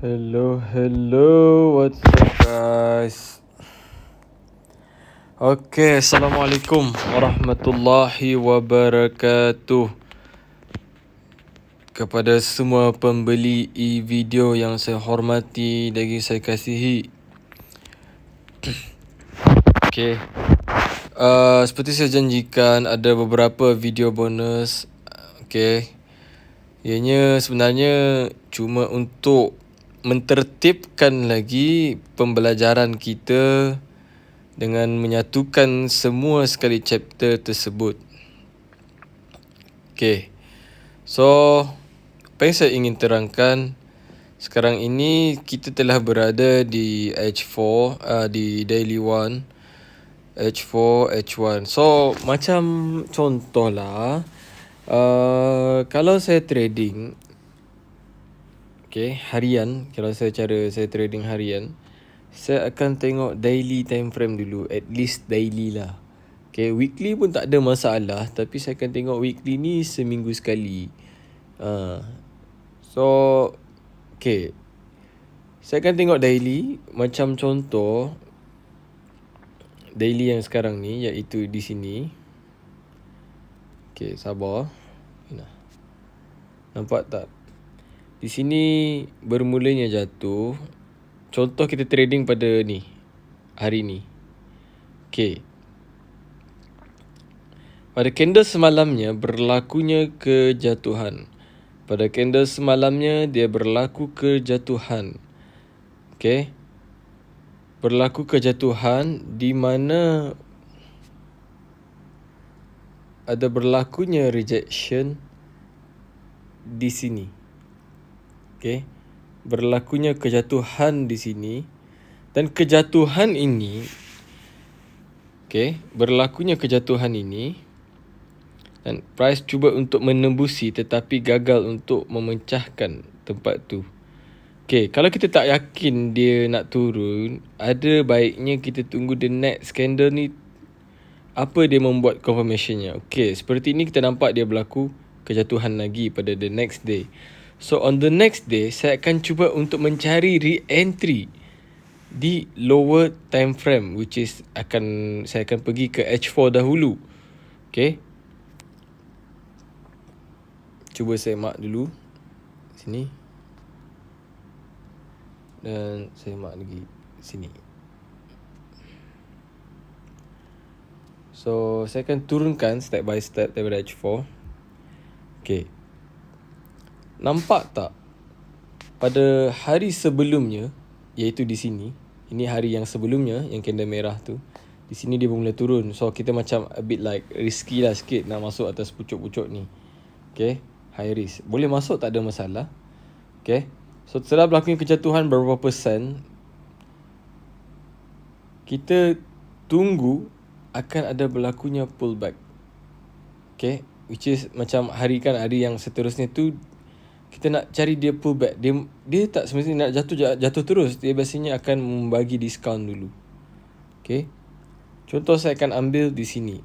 Hello, hello, what's up guys? Okay, Assalamualaikum warahmatullahi wabarakatuh Kepada semua pembeli e-video yang saya hormati dan saya kasihi Okay uh, Seperti saya janjikan, ada beberapa video bonus Okay Ianya sebenarnya cuma untuk mentertibkan lagi pembelajaran kita dengan menyatukan semua sekali chapter tersebut. Okay. So, apa yang saya ingin terangkan sekarang ini kita telah berada di H4, uh, di Daily One, H4, H1. So, macam contohlah, uh, kalau saya trading, Okay, harian. Kalau saya cara saya trading harian, saya akan tengok daily time frame dulu. At least daily lah. Okay, weekly pun tak ada masalah. Tapi saya akan tengok weekly ni seminggu sekali. Uh, so, okay. Saya akan tengok daily. Macam contoh, daily yang sekarang ni iaitu di sini. Okay, sabar. Lah. Nampak tak? Di sini bermulanya jatuh. Contoh kita trading pada ni. Hari ni. Okay. Pada candle semalamnya berlakunya kejatuhan. Pada candle semalamnya dia berlaku kejatuhan. Okay. Berlaku kejatuhan di mana ada berlakunya rejection di sini. Okay. Berlakunya kejatuhan di sini. Dan kejatuhan ini. Okay. Berlakunya kejatuhan ini. Dan Price cuba untuk menembusi tetapi gagal untuk memecahkan tempat tu. Okay, kalau kita tak yakin dia nak turun, ada baiknya kita tunggu the next scandal ni. Apa dia membuat confirmationnya? Okay, seperti ini kita nampak dia berlaku kejatuhan lagi pada the next day. So on the next day, saya akan cuba untuk mencari re-entry di lower time frame which is akan saya akan pergi ke H4 dahulu. Okay. Cuba saya mark dulu. Sini. Dan saya mark lagi sini. So, saya akan turunkan step by step daripada H4. Okay. Nampak tak pada hari sebelumnya iaitu di sini ini hari yang sebelumnya yang kendal merah tu di sini dia bermula turun so kita macam a bit like risky lah sikit nak masuk atas pucuk-pucuk ni okay high risk boleh masuk tak ada masalah okay so setelah berlaku kejatuhan berapa persen kita tunggu akan ada berlakunya pullback okay which is macam hari kan hari yang seterusnya tu kita nak cari dia pullback dia dia tak semestinya nak jatuh jatuh terus dia biasanya akan membagi diskaun dulu okey contoh saya akan ambil di sini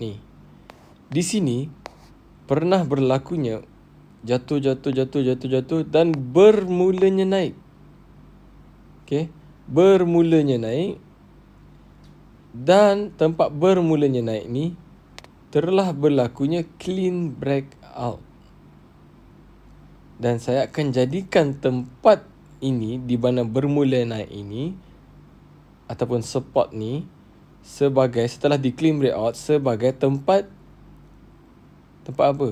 ni di sini pernah berlakunya jatuh jatuh jatuh jatuh jatuh dan bermulanya naik okey bermulanya naik dan tempat bermulanya naik ni telah berlakunya clean breakout. Dan saya akan jadikan tempat ini di mana bermula naik ini ataupun spot ni sebagai setelah di clean breakout sebagai tempat tempat apa?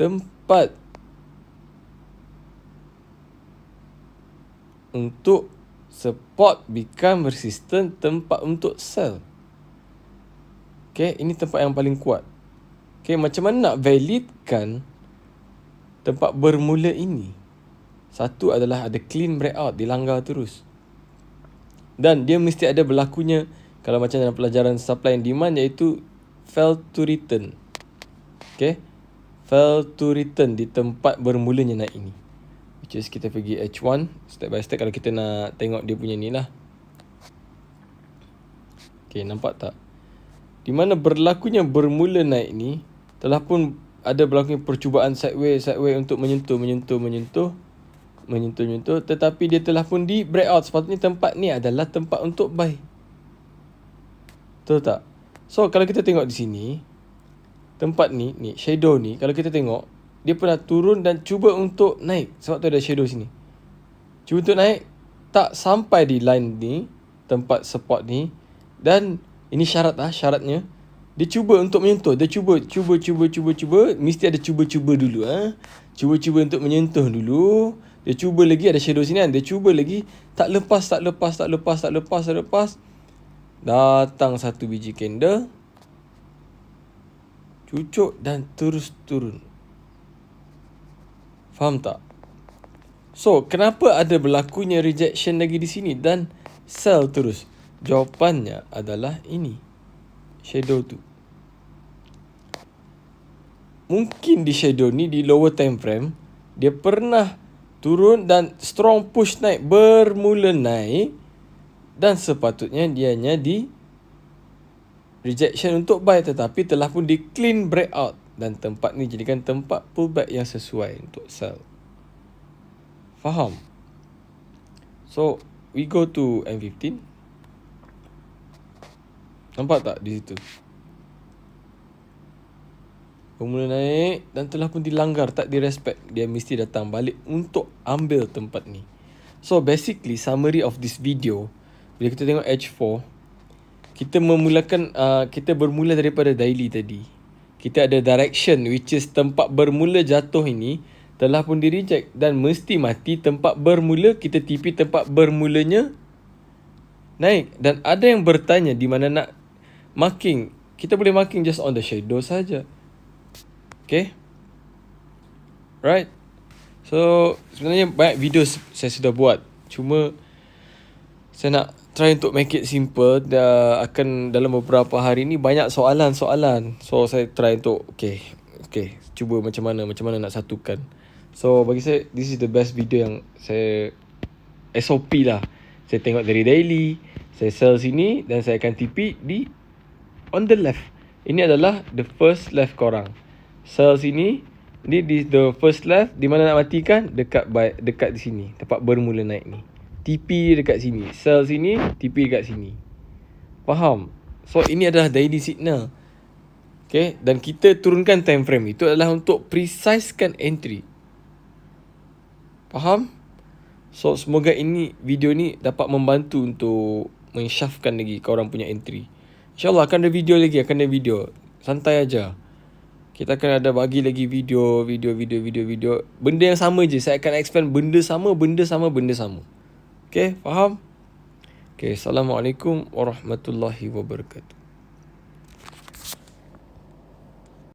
Tempat untuk support become resistant tempat untuk sell. Okay, ini tempat yang paling kuat. Okay, macam mana nak validkan tempat bermula ini? Satu adalah ada clean breakout, dilanggar terus. Dan dia mesti ada berlakunya kalau macam dalam pelajaran supply and demand iaitu fail to return. Okay, fail to return di tempat bermulanya naik ini. Which is kita pergi H1, step by step kalau kita nak tengok dia punya ni lah. Okay, nampak tak? di mana berlakunya bermula naik ni telah pun ada berlaku percubaan sideway sideway untuk menyentuh menyentuh menyentuh menyentuh menyentuh tetapi dia telah pun di break out sepatutnya tempat ni adalah tempat untuk buy Tahu tak? So kalau kita tengok di sini Tempat ni, ni shadow ni Kalau kita tengok Dia pernah turun dan cuba untuk naik Sebab tu ada shadow sini Cuba untuk naik Tak sampai di line ni Tempat support ni Dan ini syarat lah syaratnya. Dia cuba untuk menyentuh. Dia cuba, cuba, cuba, cuba, cuba. Mesti ada cuba-cuba dulu. Ha? Cuba-cuba untuk menyentuh dulu. Dia cuba lagi. Ada shadow sini kan. Dia cuba lagi. Tak lepas, tak lepas, tak lepas, tak lepas, tak lepas. Datang satu biji candle. Cucuk dan terus turun. Faham tak? So, kenapa ada berlakunya rejection lagi di sini? Dan sell terus. Jawapannya adalah ini. Shadow tu. Mungkin di shadow ni di lower time frame dia pernah turun dan strong push naik bermula naik dan sepatutnya dia hanya di rejection untuk buy tetapi telah pun di clean breakout dan tempat ni jadikan tempat pullback yang sesuai untuk sell. Faham? So, we go to M15. Nampak tak di situ? Bermula naik dan telah pun dilanggar, tak direspek. Dia mesti datang balik untuk ambil tempat ni. So basically summary of this video, bila kita tengok H4, kita memulakan, uh, kita bermula daripada daily tadi. Kita ada direction which is tempat bermula jatuh ini telah pun di reject dan mesti mati tempat bermula kita tipi tempat bermulanya naik. Dan ada yang bertanya di mana nak marking kita boleh marking just on the shadow saja okay right so sebenarnya banyak video saya sudah buat cuma saya nak try untuk make it simple dia akan dalam beberapa hari ni banyak soalan-soalan so saya try untuk okay okay cuba macam mana macam mana nak satukan so bagi saya this is the best video yang saya SOP lah saya tengok dari daily saya sell sini dan saya akan tipik di on the left. Ini adalah the first left korang. Sel sini, ni di the first left di mana nak matikan dekat by, dekat di sini, tempat bermula naik ni. TP dekat sini. sel sini, TP dekat sini. Faham? So ini adalah daily signal. Okay, dan kita turunkan time frame itu adalah untuk precisekan entry. Faham? So semoga ini video ni dapat membantu untuk mensyafkan lagi kau orang punya entry. InsyaAllah akan ada video lagi Akan ada video Santai aja. Kita akan ada bagi lagi video Video, video, video, video Benda yang sama je Saya akan explain Benda sama, benda sama, benda sama Okay, faham? Okay, Assalamualaikum Warahmatullahi Wabarakatuh